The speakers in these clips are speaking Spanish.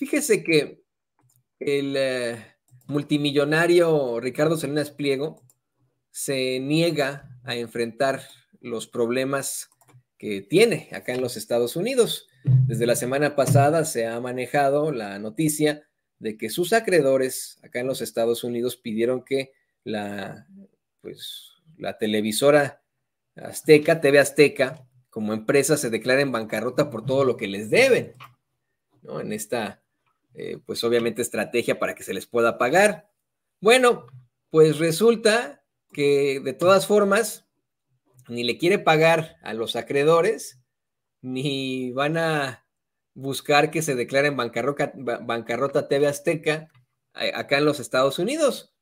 Fíjese que el eh, multimillonario Ricardo Salinas Pliego se niega a enfrentar los problemas que tiene acá en los Estados Unidos. Desde la semana pasada se ha manejado la noticia de que sus acreedores acá en los Estados Unidos pidieron que la, pues, la televisora Azteca, TV Azteca, como empresa, se declare en bancarrota por todo lo que les deben, ¿no? En esta eh, pues obviamente estrategia para que se les pueda pagar. Bueno, pues resulta que de todas formas, ni le quiere pagar a los acreedores, ni van a buscar que se declare en bancarrota, TV Azteca eh, acá en los Estados Unidos.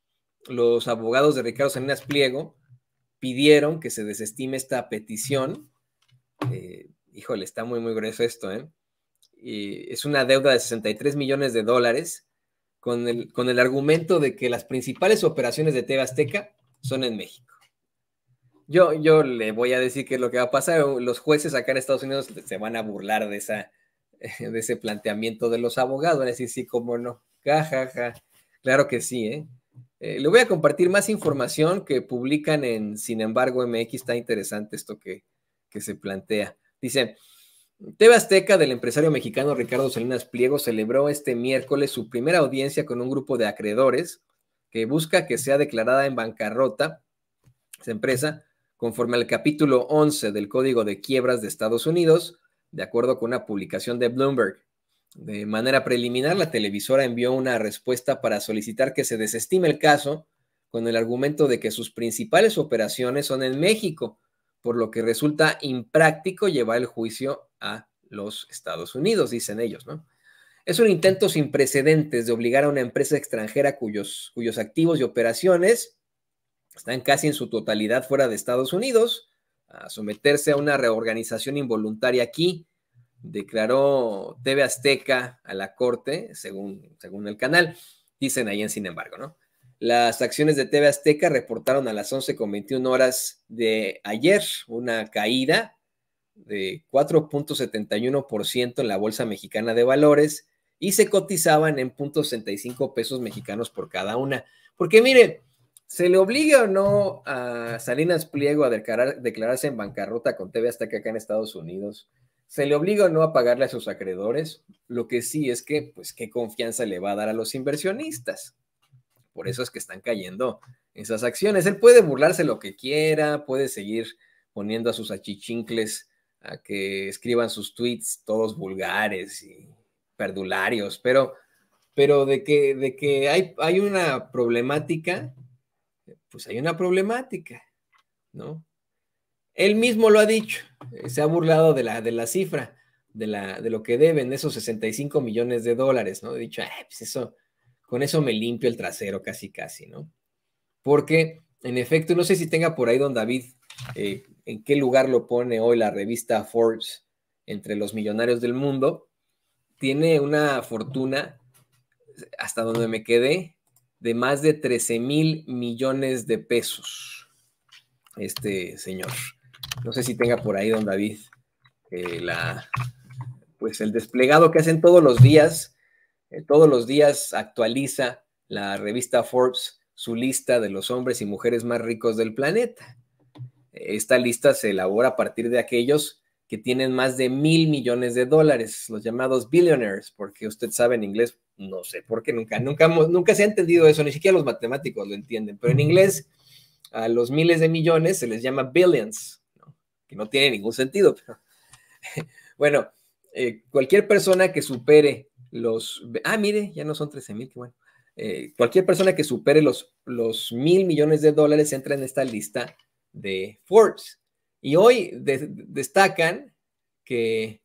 Los abogados de Ricardo Salinas Pliego pidieron que se desestime esta petición. Eh, híjole, está muy, muy grueso esto, ¿eh? es una deuda de 63 millones de dólares con el, con el argumento de que las principales operaciones de TV Azteca son en México. Yo, yo le voy a decir que lo que va a pasar, los jueces acá en Estados Unidos se van a burlar de, esa, de ese planteamiento de los abogados, van a decir, sí, cómo no, jajaja, claro que sí, ¿eh? ¿eh? le voy a compartir más información que publican en Sin embargo MX, está interesante esto que, que se plantea. Dice, Teva Azteca del empresario mexicano Ricardo Salinas Pliego celebró este miércoles su primera audiencia con un grupo de acreedores que busca que sea declarada en bancarrota esa empresa conforme al capítulo 11 del Código de Quiebras de Estados Unidos, de acuerdo con una publicación de Bloomberg. De manera preliminar, la televisora envió una respuesta para solicitar que se desestime el caso con el argumento de que sus principales operaciones son en México, por lo que resulta impráctico llevar el juicio a los Estados Unidos, dicen ellos, ¿no? Es un intento sin precedentes de obligar a una empresa extranjera cuyos, cuyos activos y operaciones están casi en su totalidad fuera de Estados Unidos a someterse a una reorganización involuntaria aquí, declaró TV Azteca a la corte, según, según el canal, dicen ahí en sin embargo, ¿no? Las acciones de TV Azteca reportaron a las 11.21 horas de ayer una caída de 4.71% en la Bolsa Mexicana de Valores y se cotizaban en 0.65 pesos mexicanos por cada una. Porque mire, se le obliga o no a Salinas Pliego a declararse en bancarrota con TV hasta que acá en Estados Unidos. Se le obliga o no a pagarle a sus acreedores. Lo que sí es que, pues, qué confianza le va a dar a los inversionistas. Por eso es que están cayendo esas acciones. Él puede burlarse lo que quiera, puede seguir poniendo a sus achichincles a que escriban sus tweets todos vulgares y perdularios, pero, pero de que, de que hay, hay una problemática, pues hay una problemática, ¿no? Él mismo lo ha dicho, eh, se ha burlado de la, de la cifra, de, la, de lo que deben, esos 65 millones de dólares, ¿no? He dicho, pues eso, con eso me limpio el trasero casi, casi, ¿no? Porque en efecto, no sé si tenga por ahí don David eh, en qué lugar lo pone hoy la revista Forbes entre los millonarios del mundo. Tiene una fortuna, hasta donde me quedé, de más de 13 mil millones de pesos. Este señor. No sé si tenga por ahí don David eh, la, pues el desplegado que hacen todos los días. Eh, todos los días actualiza la revista Forbes su lista de los hombres y mujeres más ricos del planeta. Esta lista se elabora a partir de aquellos que tienen más de mil millones de dólares, los llamados billionaires, porque usted sabe en inglés, no sé por qué, nunca, nunca, nunca se ha entendido eso, ni siquiera los matemáticos lo entienden, pero en inglés a los miles de millones se les llama billions, que no tiene ningún sentido. bueno, eh, cualquier persona que supere los... Ah, mire, ya no son 13 mil, qué bueno. Eh, cualquier persona que supere los, mil millones de dólares entra en esta lista de Forbes. Y hoy destacan que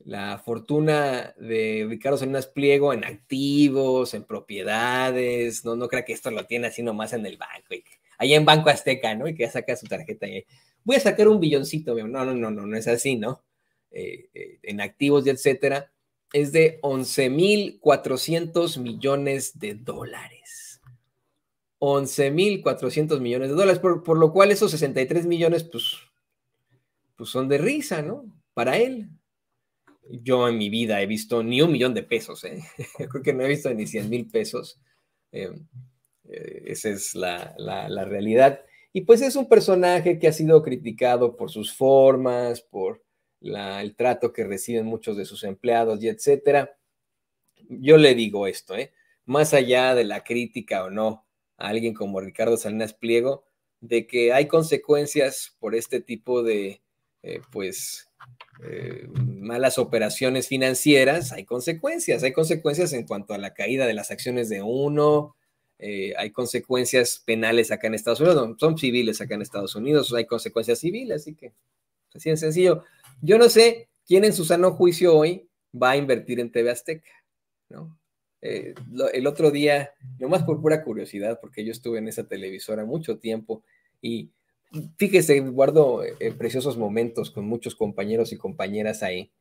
la fortuna de Ricardo Salinas Pliego en activos, en propiedades, no, no crea que esto lo tiene así nomás en el banco, ahí allá en Banco Azteca, ¿no? Y que ya saca su tarjeta y voy a sacar un billoncito, no, no, no, no, no es así, ¿no? Eh, eh, en activos y etcétera es de 11.400 millones de dólares. 11.400 millones de dólares, por, lo cual esos 63 millones, pues, pues son de risa, ¿no? Para él. Yo en mi vida he visto ni un millón de pesos, ¿eh? Yo creo que no he visto ni 100 mil pesos. Em, eh, esa es la realidad. Y pues es un personaje que ha sido criticado por sus formas, por, el trato que reciben muchos de sus empleados y etcétera. Yo le digo esto, ¿eh? más allá de la crítica o no a alguien como Ricardo Salinas Pliego, de que hay consecuencias por este tipo de, eh, pues, eh, malas operaciones financieras, hay consecuencias, hay consecuencias en cuanto a la caída de las acciones de uno, hay consecuencias penales acá en Estados Unidos, son civiles acá en Estados Unidos, hay consecuencias civiles, así que Así de sencillo. Yo no sé quién en su sano juicio hoy va a invertir en TV Azteca, ¿no? Eh, el otro día, nomás por pura curiosidad, porque yo estuve en esa televisora mucho tiempo y fíjese, guardo eh, preciosos momentos con muchos compañeros y compañeras ahí.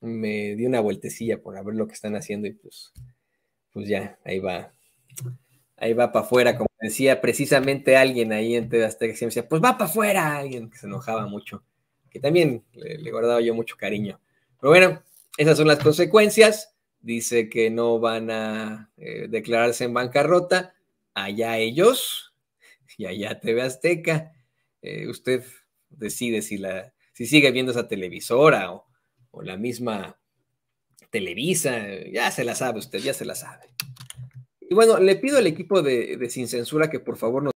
Me di una vueltecilla por ver lo que están haciendo y pues, pues ya, ahí va. Ahí va para afuera, como decía precisamente alguien ahí en TV Azteca, siempre decía, pues va para afuera, alguien que se enojaba mucho que también le, guardaba yo mucho cariño. Pero bueno, esas son las consecuencias. Dice que no van a eh, declararse en bancarrota. Allá ellos y allá TV Azteca. Eh, usted decide si, la, si sigue viendo esa televisora o, o la misma Televisa. Ya se la sabe usted, ya se la sabe. Y bueno, le pido al equipo de, de Sin Censura que por favor nos...